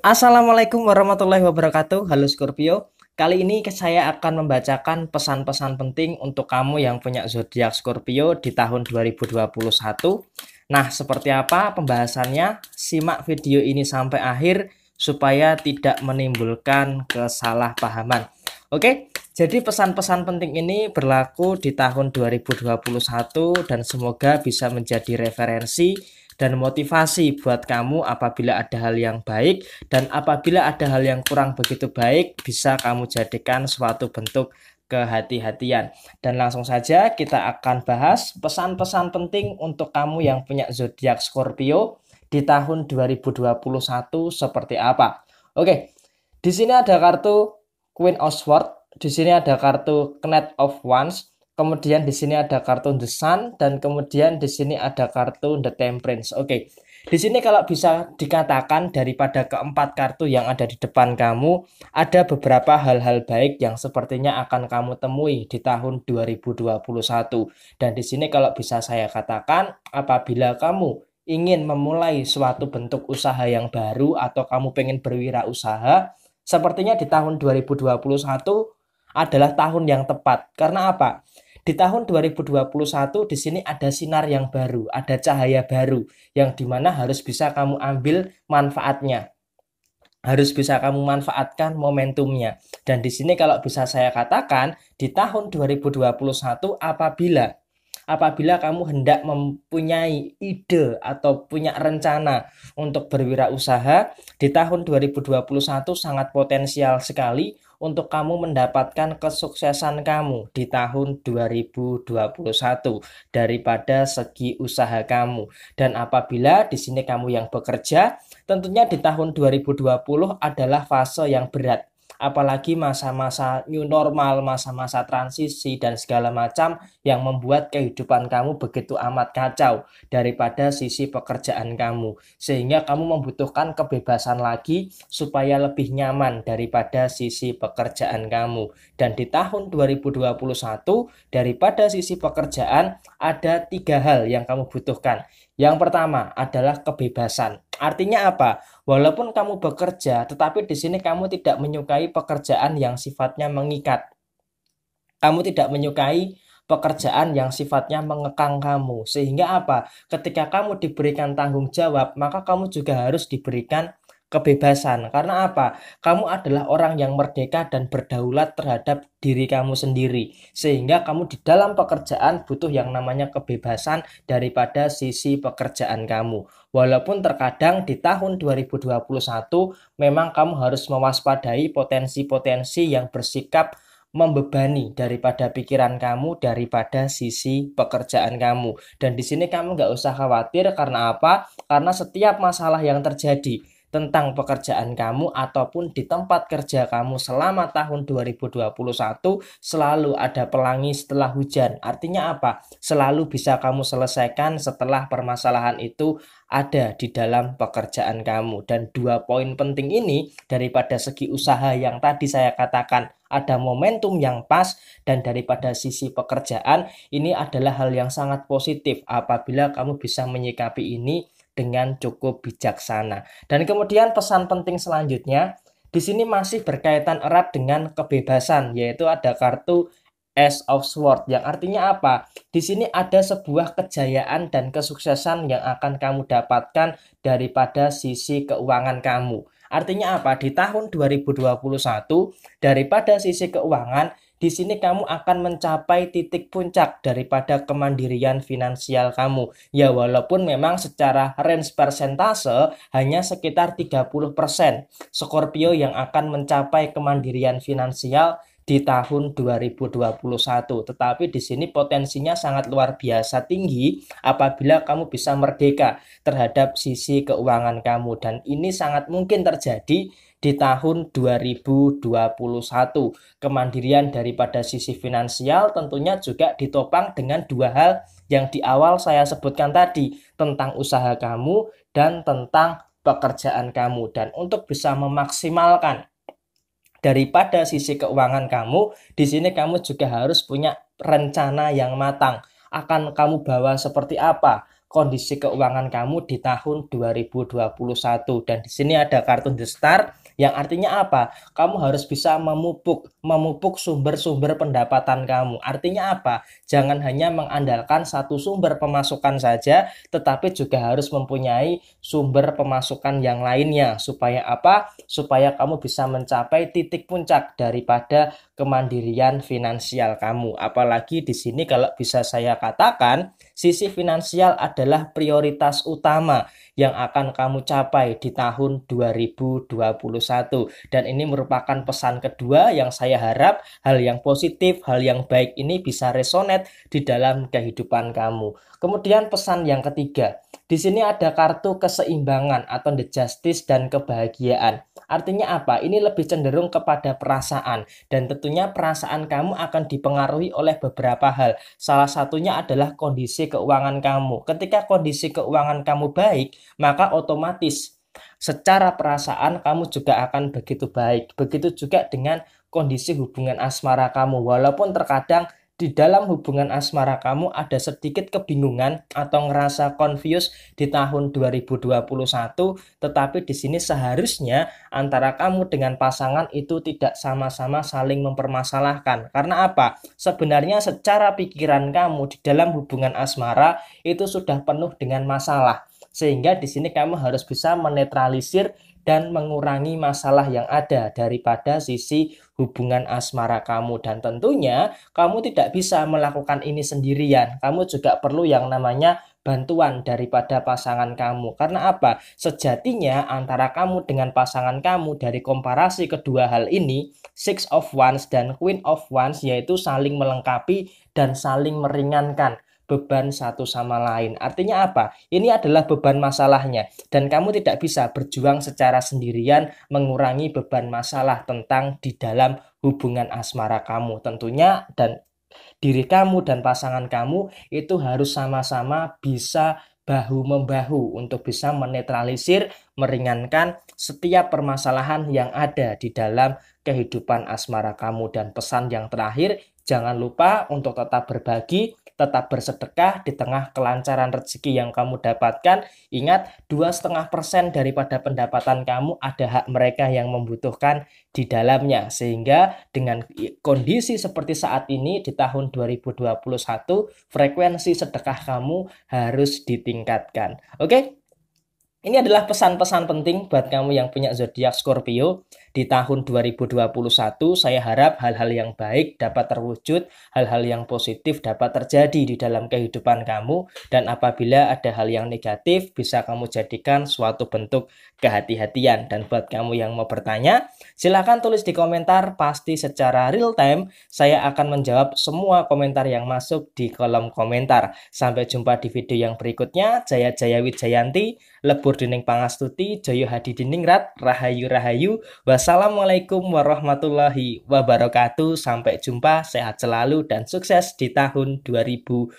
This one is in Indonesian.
Assalamualaikum warahmatullahi wabarakatuh. Halo Scorpio. Kali ini saya akan membacakan pesan-pesan penting untuk kamu yang punya zodiak Scorpio di tahun 2021. Nah, seperti apa pembahasannya? Simak video ini sampai akhir supaya tidak menimbulkan kesalahpahaman. Oke, jadi pesan-pesan penting ini berlaku di tahun 2021 dan semoga bisa menjadi referensi dan motivasi buat kamu apabila ada hal yang baik dan apabila ada hal yang kurang begitu baik bisa kamu jadikan suatu bentuk kehati-hatian. Dan langsung saja kita akan bahas pesan-pesan penting untuk kamu yang punya zodiak Scorpio di tahun 2021 seperti apa. Oke, di sini ada kartu Queen of Swords, di sini ada kartu Knight of Wands, kemudian di sini ada kartun The Sun dan kemudian di sini ada kartun The Temperance. Oke. Di sini kalau bisa dikatakan daripada keempat kartu yang ada di depan kamu, ada beberapa hal-hal baik yang sepertinya akan kamu temui di tahun 2021. Dan di sini kalau bisa saya katakan, apabila kamu ingin memulai suatu bentuk usaha yang baru atau kamu pengen berwirausaha, sepertinya di tahun 2021 adalah tahun yang tepat. Karena apa? Di tahun 2021 di sini ada sinar yang baru, ada cahaya baru yang dimana harus bisa kamu ambil manfaatnya. Harus bisa kamu manfaatkan momentumnya. Dan di sini kalau bisa saya katakan di tahun 2021 apabila apabila kamu hendak mempunyai ide atau punya rencana untuk berwirausaha di tahun 2021 sangat potensial sekali untuk kamu mendapatkan kesuksesan kamu di tahun 2021 daripada segi usaha kamu. Dan apabila di sini kamu yang bekerja, tentunya di tahun 2020 adalah fase yang berat apalagi masa-masa new normal, masa-masa transisi dan segala macam yang membuat kehidupan kamu begitu amat kacau daripada sisi pekerjaan kamu. Sehingga kamu membutuhkan kebebasan lagi supaya lebih nyaman daripada sisi pekerjaan kamu. Dan di tahun 2021 daripada sisi pekerjaan ada tiga hal yang kamu butuhkan. Yang pertama adalah kebebasan Artinya apa? Walaupun kamu bekerja, tetapi di sini kamu tidak menyukai pekerjaan yang sifatnya mengikat. Kamu tidak menyukai pekerjaan yang sifatnya mengekang kamu. Sehingga apa? Ketika kamu diberikan tanggung jawab, maka kamu juga harus diberikan kebebasan. Karena apa? Kamu adalah orang yang merdeka dan berdaulat terhadap diri kamu sendiri. Sehingga kamu di dalam pekerjaan butuh yang namanya kebebasan daripada sisi pekerjaan kamu. Walaupun terkadang di tahun 2021 memang kamu harus mewaspadai potensi-potensi yang bersikap membebani daripada pikiran kamu daripada sisi pekerjaan kamu dan di sini kamu nggak usah khawatir karena apa karena setiap masalah yang terjadi tentang pekerjaan kamu ataupun di tempat kerja kamu selama tahun 2021 selalu ada pelangi setelah hujan. Artinya apa? Selalu bisa kamu selesaikan setelah permasalahan itu ada di dalam pekerjaan kamu. Dan dua poin penting ini daripada segi usaha yang tadi saya katakan ada momentum yang pas dan daripada sisi pekerjaan ini adalah hal yang sangat positif apabila kamu bisa menyikapi ini dengan cukup bijaksana. Dan kemudian pesan penting selanjutnya di sini masih berkaitan erat dengan kebebasan yaitu ada kartu Ace of Sword yang artinya apa? Di sini ada sebuah kejayaan dan kesuksesan yang akan kamu dapatkan daripada sisi keuangan kamu. Artinya apa? Di tahun 2021 daripada sisi keuangan di sini kamu akan mencapai titik puncak daripada kemandirian finansial kamu. Ya walaupun memang secara range persentase hanya sekitar 30%. Scorpio yang akan mencapai kemandirian finansial di tahun 2021. Tetapi di sini potensinya sangat luar biasa tinggi apabila kamu bisa merdeka terhadap sisi keuangan kamu dan ini sangat mungkin terjadi di tahun 2021. Kemandirian daripada sisi finansial tentunya juga ditopang dengan dua hal yang di awal saya sebutkan tadi tentang usaha kamu dan tentang pekerjaan kamu dan untuk bisa memaksimalkan daripada sisi keuangan kamu, di sini kamu juga harus punya rencana yang matang. Akan kamu bawa seperti apa kondisi keuangan kamu di tahun 2021 dan di sini ada kartu The Start yang artinya apa? Kamu harus bisa memupuk, memupuk sumber-sumber pendapatan kamu. Artinya apa? Jangan hanya mengandalkan satu sumber pemasukan saja, tetapi juga harus mempunyai sumber pemasukan yang lainnya. Supaya apa? Supaya kamu bisa mencapai titik puncak daripada kemandirian finansial kamu. Apalagi di sini kalau bisa saya katakan, Sisi finansial adalah prioritas utama yang akan kamu capai di tahun 2021. Dan ini merupakan pesan kedua yang saya harap hal yang positif, hal yang baik ini bisa resonate di dalam kehidupan kamu. Kemudian pesan yang ketiga, di sini ada kartu keseimbangan atau the justice dan kebahagiaan. Artinya apa? Ini lebih cenderung kepada perasaan dan tentunya perasaan kamu akan dipengaruhi oleh beberapa hal. Salah satunya adalah kondisi keuangan kamu. Ketika kondisi keuangan kamu baik, maka otomatis secara perasaan kamu juga akan begitu baik. Begitu juga dengan kondisi hubungan asmara kamu walaupun terkadang di dalam hubungan asmara kamu ada sedikit kebingungan atau ngerasa confused di tahun 2021, tetapi di sini seharusnya antara kamu dengan pasangan itu tidak sama-sama saling mempermasalahkan. Karena apa? Sebenarnya secara pikiran kamu di dalam hubungan asmara itu sudah penuh dengan masalah. Sehingga di sini kamu harus bisa menetralisir dan mengurangi masalah yang ada daripada sisi hubungan asmara kamu dan tentunya kamu tidak bisa melakukan ini sendirian. Kamu juga perlu yang namanya bantuan daripada pasangan kamu. Karena apa? Sejatinya antara kamu dengan pasangan kamu dari komparasi kedua hal ini, Six of Wands dan Queen of Wands yaitu saling melengkapi dan saling meringankan beban satu sama lain. Artinya apa? Ini adalah beban masalahnya dan kamu tidak bisa berjuang secara sendirian mengurangi beban masalah tentang di dalam hubungan asmara kamu. Tentunya dan diri kamu dan pasangan kamu itu harus sama-sama bisa bahu membahu untuk bisa menetralisir, meringankan setiap permasalahan yang ada di dalam kehidupan asmara kamu dan pesan yang terakhir jangan lupa untuk tetap berbagi tetap bersedekah di tengah kelancaran rezeki yang kamu dapatkan. Ingat, dua setengah persen daripada pendapatan kamu ada hak mereka yang membutuhkan di dalamnya. Sehingga dengan kondisi seperti saat ini di tahun 2021, frekuensi sedekah kamu harus ditingkatkan. Oke? Okay? Ini adalah pesan-pesan penting buat kamu yang punya zodiak Scorpio di tahun 2021. Saya harap hal-hal yang baik dapat terwujud, hal-hal yang positif dapat terjadi di dalam kehidupan kamu dan apabila ada hal yang negatif bisa kamu jadikan suatu bentuk kehati-hatian dan buat kamu yang mau bertanya, silahkan tulis di komentar pasti secara real time saya akan menjawab semua komentar yang masuk di kolom komentar. Sampai jumpa di video yang berikutnya. Jaya Jaya Wijayanti. lebur Kapur Dining pangastuti, Joyo Hadi dening Rat, Rahayu Rahayu. Wassalamualaikum warahmatullahi wabarakatuh. Sampai jumpa, sehat selalu dan sukses di tahun 2021.